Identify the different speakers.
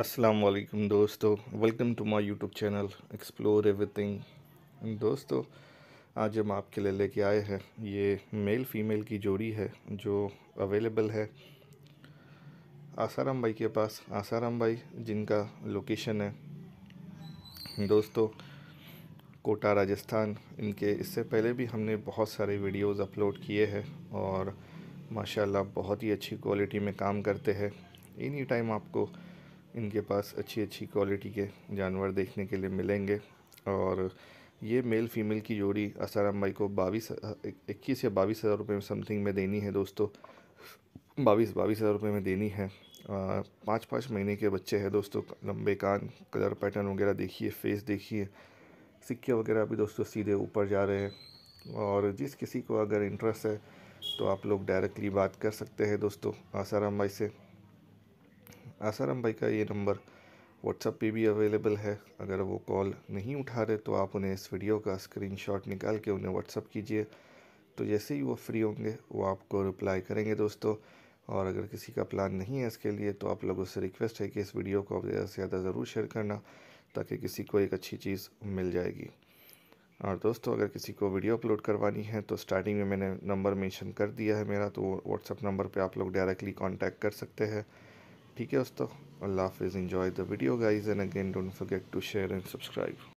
Speaker 1: अस्सलाम वालेकुम दोस्तों welcome to my YouTube channel explore everything दोस्तों आज हम आपके लिए लेके आए हैं ये मेल फीमेल की जोड़ी है जो अवेलेबल है आसाराम भाई के पास आसाराम भाई जिनका लोकेशन है दोस्तों कोटा राजस्थान इनके इससे पहले भी हमने बहुत सारे वीडियोस अपलोड किए हैं और माशाल्लाह बहुत ही अच्छी क्वालिटी में काम करते हैं एनी टाइम आपको इनके पास अच्छी अच्छी क्वालिटी के जानवर देखने के लिए मिलेंगे और ये मेल फीमेल की जोड़ी आसाराम भाई को बाईस इक्कीस या बाईस हज़ार रुपये में समथिंग में देनी है दोस्तों बाईस बाईस हज़ार रुपये में देनी है पाँच पाँच महीने के बच्चे हैं दोस्तों लंबे कान कलर पैटर्न वगैरह देखिए फेस देखिए सिक्के वगैरह भी दोस्तों सीधे ऊपर जा रहे हैं और जिस किसी को अगर इंटरेस्ट है तो आप लोग डायरेक्टली बात कर सकते हैं दोस्तों आसाराम भाई से आसाराम भाई का ये नंबर व्हाट्सअप पे भी अवेलेबल है अगर वो कॉल नहीं उठा रहे तो आप उन्हें इस वीडियो का स्क्रीनशॉट निकाल के उन्हें व्हाट्सअप कीजिए तो जैसे ही वो फ्री होंगे वो आपको रिप्लाई करेंगे दोस्तों और अगर किसी का प्लान नहीं है इसके लिए तो आप लोगों से रिक्वेस्ट है कि इस वीडियो को ज़्यादा से ज़्यादा ज़रूर शेयर करना ताकि किसी को एक अच्छी चीज़ मिल जाएगी और दोस्तों अगर किसी को वीडियो अपलोड करवानी है तो स्टार्टिंग में मैंने नंबर मेंशन कर दिया है मेरा तो व्हाट्सअप नंबर पे आप लोग डायरेक्टली कांटेक्ट कर सकते हैं ठीक है दोस्तों अल्लाह हाफिज़ enjoy the video guys and again don't forget to share and subscribe